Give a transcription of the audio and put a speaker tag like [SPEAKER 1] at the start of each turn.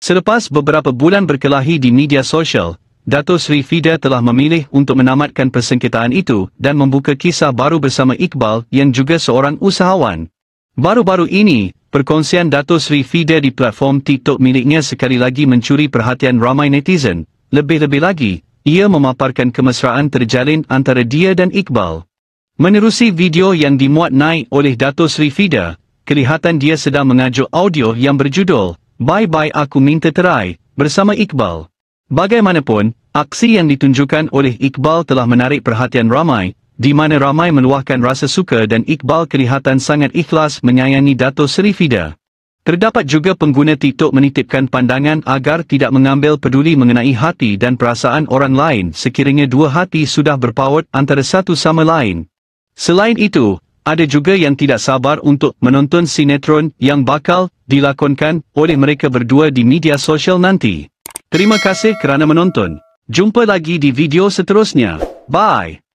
[SPEAKER 1] Selepas beberapa bulan berkelahi di media sosial, Dato' Sri Fida telah memilih untuk menamatkan persengketaan itu dan membuka kisah baru bersama Iqbal yang juga seorang usahawan. Baru-baru ini, perkongsian Dato' Sri Fida di platform TikTok miliknya sekali lagi mencuri perhatian ramai netizen. Lebih-lebih lagi, ia memaparkan kemesraan terjalin antara dia dan Iqbal. Menerusi video yang dimuat naik oleh Dato' Sri Fida, kelihatan dia sedang mengajuk audio yang berjudul Bye-bye aku minta terai, bersama Iqbal. Bagaimanapun, aksi yang ditunjukkan oleh Iqbal telah menarik perhatian ramai, di mana ramai meluahkan rasa suka dan Iqbal kelihatan sangat ikhlas menyayangi Dato' Sri Fida. Terdapat juga pengguna TikTok menitipkan pandangan agar tidak mengambil peduli mengenai hati dan perasaan orang lain sekiranya dua hati sudah berpaut antara satu sama lain. Selain itu, ada juga yang tidak sabar untuk menonton sinetron yang bakal dilakonkan oleh mereka berdua di media sosial nanti. Terima kasih kerana menonton. Jumpa lagi di video seterusnya. Bye!